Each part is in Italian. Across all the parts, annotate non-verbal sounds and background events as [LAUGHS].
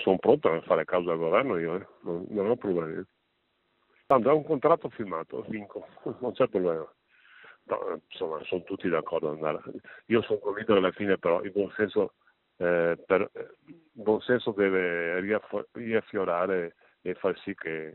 sono pronto a fare causa al governo io, eh. non, non, ho problemi. Tanto ah, è un contratto firmato, vinco, [LAUGHS] non c'è problema. No, insomma, sono tutti d'accordo ad andare. Io sono convinto che alla fine però il buon senso, eh, per, eh, il buon senso deve riaffiorare e far sì che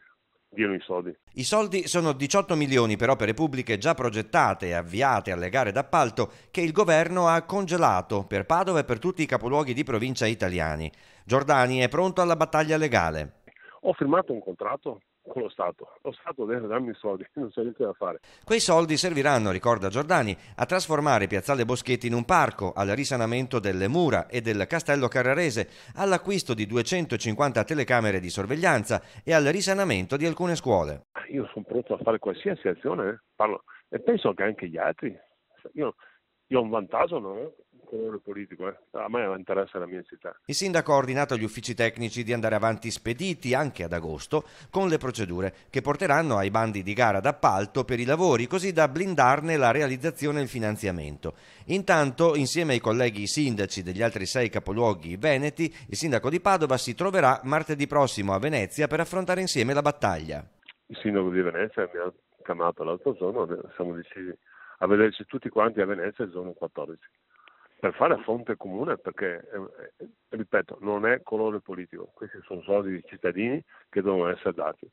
diano i soldi. I soldi sono 18 milioni per opere pubbliche già progettate e avviate alle gare d'appalto che il governo ha congelato per Padova e per tutti i capoluoghi di provincia italiani. Giordani è pronto alla battaglia legale. Ho firmato un contratto con lo Stato. Lo Stato deve darmi i soldi, [LAUGHS] non c'è niente da fare. Quei soldi serviranno, ricorda Giordani, a trasformare Piazzale Boschetti in un parco, al risanamento delle mura e del castello carrarese, all'acquisto di 250 telecamere di sorveglianza e al risanamento di alcune scuole. Io sono pronto a fare qualsiasi azione, eh? Parlo. e penso che anche gli altri. Io, io ho un vantaggio, no? colore politico, eh. a me interessa la mia città. Il sindaco ha ordinato agli uffici tecnici di andare avanti spediti anche ad agosto con le procedure che porteranno ai bandi di gara d'appalto per i lavori, così da blindarne la realizzazione e il finanziamento. Intanto, insieme ai colleghi sindaci degli altri sei capoluoghi veneti, il sindaco di Padova si troverà martedì prossimo a Venezia per affrontare insieme la battaglia. Il sindaco di Venezia mi ha chiamato l'altro giorno, siamo decisi a vederci tutti quanti a Venezia il giorno 14 per fare fonte comune perché, eh, eh, ripeto, non è colore politico, questi sono soldi di cittadini che devono essere dati.